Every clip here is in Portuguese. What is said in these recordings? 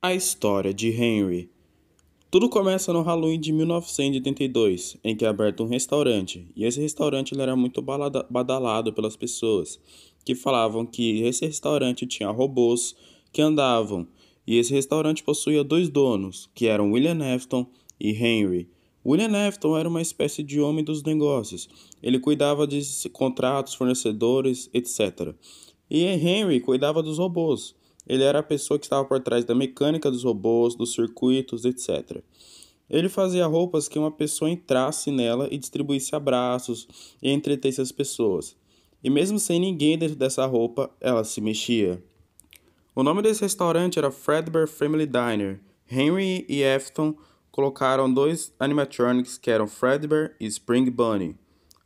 A história de Henry. Tudo começa no Halloween de 1982, em que é aberto um restaurante, e esse restaurante era muito badalado pelas pessoas, que falavam que esse restaurante tinha robôs que andavam, e esse restaurante possuía dois donos, que eram William Afton e Henry. William Afton era uma espécie de homem dos negócios, ele cuidava de contratos, fornecedores, etc. E Henry cuidava dos robôs, ele era a pessoa que estava por trás da mecânica dos robôs, dos circuitos, etc. Ele fazia roupas que uma pessoa entrasse nela e distribuísse abraços e entretesse as pessoas. E mesmo sem ninguém dentro dessa roupa, ela se mexia. O nome desse restaurante era Fredbear Family Diner. Henry e Afton colocaram dois animatronics que eram Fredbear e Spring Bunny.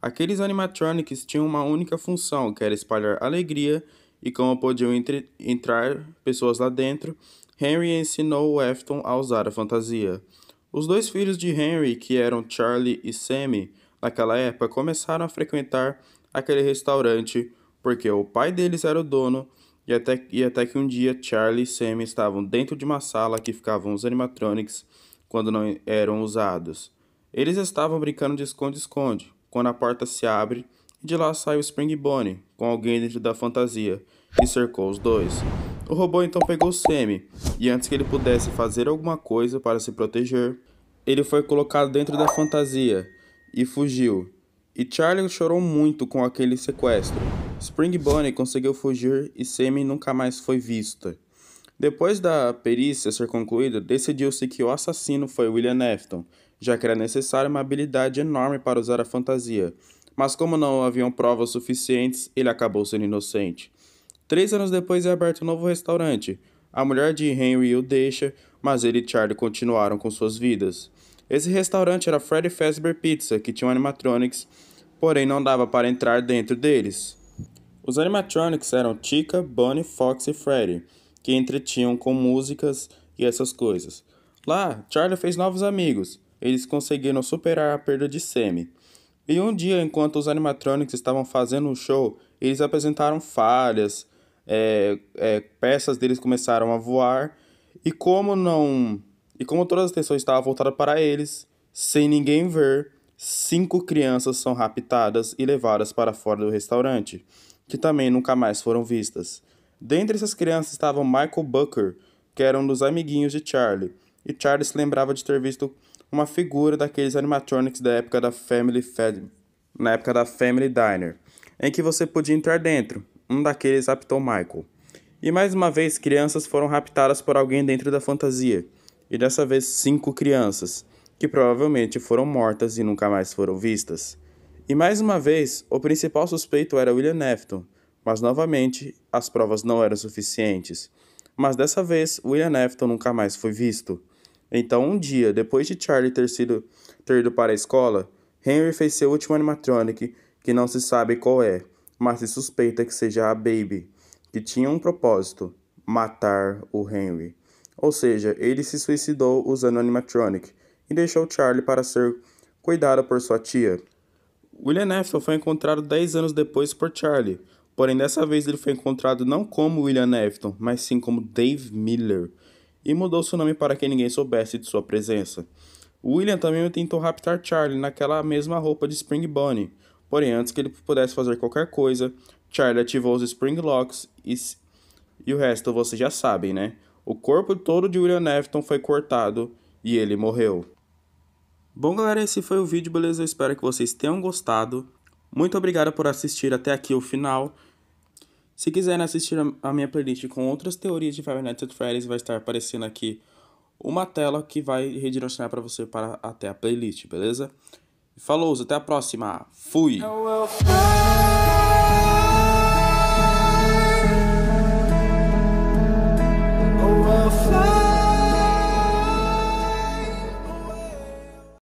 Aqueles animatronics tinham uma única função, que era espalhar alegria e como podiam entre, entrar pessoas lá dentro, Henry ensinou o Efton a usar a fantasia. Os dois filhos de Henry, que eram Charlie e Sammy, naquela época começaram a frequentar aquele restaurante porque o pai deles era o dono e até, e até que um dia Charlie e Sammy estavam dentro de uma sala que ficavam os animatronics quando não eram usados. Eles estavam brincando de esconde-esconde quando a porta se abre e de lá sai o Spring Bonnie, com alguém dentro da fantasia, que cercou os dois. O robô então pegou Sammy, e antes que ele pudesse fazer alguma coisa para se proteger, ele foi colocado dentro da fantasia e fugiu. E Charlie chorou muito com aquele sequestro. Spring Bonnie conseguiu fugir e Sammy nunca mais foi vista. Depois da perícia ser concluída, decidiu-se que o assassino foi William Afton, já que era necessária uma habilidade enorme para usar a fantasia, mas como não haviam provas suficientes, ele acabou sendo inocente. Três anos depois é aberto um novo restaurante. A mulher de Henry o deixa, mas ele e Charlie continuaram com suas vidas. Esse restaurante era Freddy Fazbear Pizza, que tinha um animatronics, porém não dava para entrar dentro deles. Os animatronics eram Chica, Bonnie, Fox e Freddy, que entretinham com músicas e essas coisas. Lá, Charlie fez novos amigos. Eles conseguiram superar a perda de Sammy. E um dia, enquanto os animatronics estavam fazendo um show, eles apresentaram falhas, é, é, peças deles começaram a voar, e como não. E como todas as atenções estavam voltadas para eles, sem ninguém ver, cinco crianças são raptadas e levadas para fora do restaurante, que também nunca mais foram vistas. Dentre essas crianças estavam Michael Bucker, que era um dos amiguinhos de Charlie, e Charlie se lembrava de ter visto uma figura daqueles animatronics da época da Family Fed, na época da Family Diner, em que você podia entrar dentro. Um daqueles raptou Michael. E mais uma vez, crianças foram raptadas por alguém dentro da fantasia, e dessa vez cinco crianças, que provavelmente foram mortas e nunca mais foram vistas. E mais uma vez, o principal suspeito era William Afton, mas novamente as provas não eram suficientes. Mas dessa vez, William Afton nunca mais foi visto. Então, um dia, depois de Charlie ter, sido, ter ido para a escola, Henry fez seu último animatronic, que não se sabe qual é, mas se suspeita que seja a Baby, que tinha um propósito: matar o Henry. Ou seja, ele se suicidou usando o animatronic e deixou Charlie para ser cuidado por sua tia. William Afton foi encontrado 10 anos depois por Charlie, porém dessa vez ele foi encontrado não como William Afton, mas sim como Dave Miller, e mudou seu nome para que ninguém soubesse de sua presença. William também tentou raptar Charlie naquela mesma roupa de Spring Bunny, porém antes que ele pudesse fazer qualquer coisa, Charlie ativou os Spring Locks e, e o resto vocês já sabem, né? O corpo todo de William Nefton foi cortado e ele morreu. Bom, galera, esse foi o vídeo, beleza? Eu espero que vocês tenham gostado. Muito obrigado por assistir até aqui o final. Se quiserem assistir a minha playlist com outras teorias de Five Nights at Freddy's, vai estar aparecendo aqui uma tela que vai redirecionar para você para até a playlist, beleza? Falou, até a próxima. Fui.